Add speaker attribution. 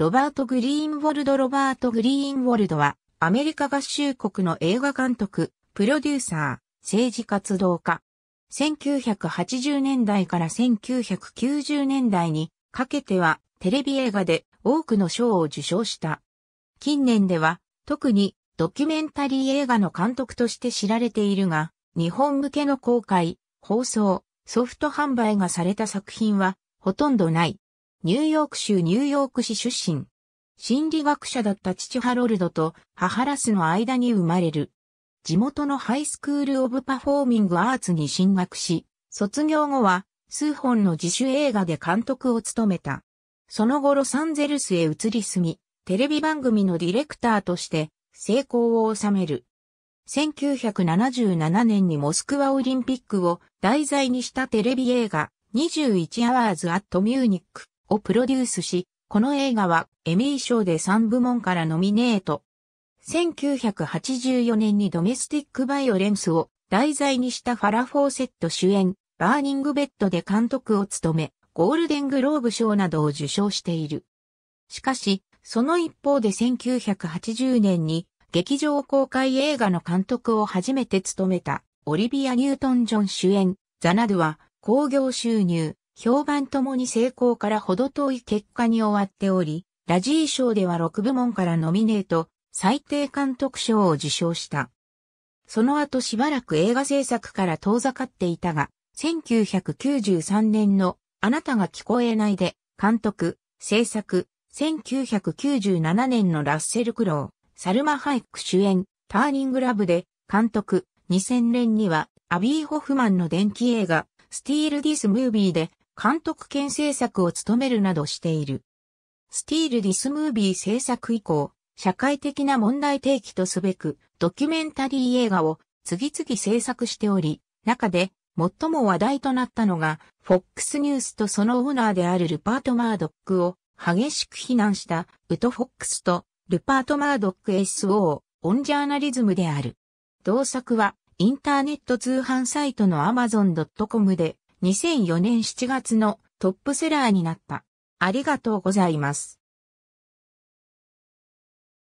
Speaker 1: ロバート・グリーンウォルド・ロバート・グリーンウォルドは、アメリカ合衆国の映画監督、プロデューサー、政治活動家。1980年代から1990年代にかけては、テレビ映画で多くの賞を受賞した。近年では、特にドキュメンタリー映画の監督として知られているが、日本向けの公開、放送、ソフト販売がされた作品はほとんどない。ニューヨーク州ニューヨーク市出身。心理学者だった父ハロルドと母ラスの間に生まれる。地元のハイスクール・オブ・パフォーミング・アーツに進学し、卒業後は数本の自主映画で監督を務めた。その後ロサンゼルスへ移り住み、テレビ番組のディレクターとして成功を収める。1977年にモスクワオリンピックを題材にしたテレビ映画21 Hours at Munich をプロデュースし、この映画はエミー賞で3部門からノミネート。1984年にドメスティックバイオレンスを題材にしたファラ・フォーセット主演、バーニングベッドで監督を務め、ゴールデングローブ賞などを受賞している。しかし、その一方で1980年に劇場公開映画の監督を初めて務めたオリビア・ニュートン・ジョン主演、ザ・ナドゥは興行収入評判ともに成功からほど遠い結果に終わっており、ラジー賞では6部門からノミネート、最低監督賞を受賞した。その後しばらく映画制作から遠ざかっていたが、1993年のあなたが聞こえないで、監督、制作、1997年のラッセル・クロー、サルマ・ハイク主演、ターニング・ラブで、監督、2000年には、アビー・ホフマンの電気映画、スティール・ディス・ムービーで、監督兼制作を務めるなどしている。スティール・ディス・ムービー制作以降、社会的な問題提起とすべく、ドキュメンタリー映画を次々制作しており、中で最も話題となったのが、FOX ニュースとそのオーナーであるルパート・マードックを激しく非難したウト・フォックスとルパート・マードック SO オンジャーナリズムである。同作はインターネット通販サイトの amazon.com で2004年7月のトップセラーになった。ありがとうございます。